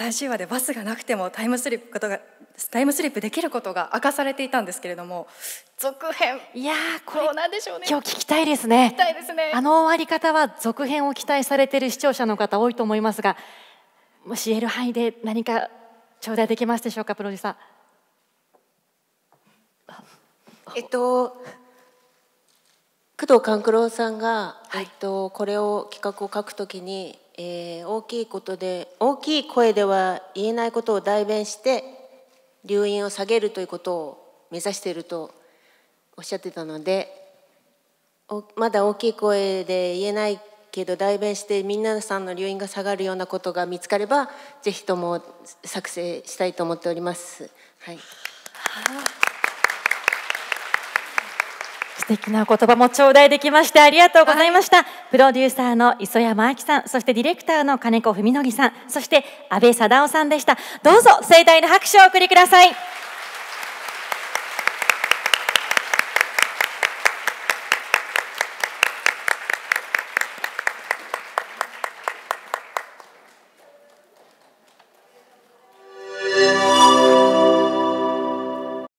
最終話でバスがなくてもタイムスリップことがタイムスリップできることが明かされていたんですけれども続編いやこれなんでしょうね今日聞きたいですね、ね、あの終わり方は続編を期待されてる視聴者の方多いと思いますがもし言える範囲で何か頂戴できますでしょうかプロデューサーえっと工藤官九郎さんが、はい、えっと、これを企画を書くときにえー、大きいことで大きい声では言えないことを代弁して留飲を下げるということを目指しているとおっしゃってたのでまだ大きい声で言えないけど代弁してみんなさんの留飲が下がるようなことが見つかればぜひとも作成したいと思っております。はい敵な言葉も頂戴できましてありがとうございました、はい、プロデューサーの磯山明さんそしてディレクターの金子文則さんそして安倍貞夫さんでしたどうぞ盛大な拍手をお送りください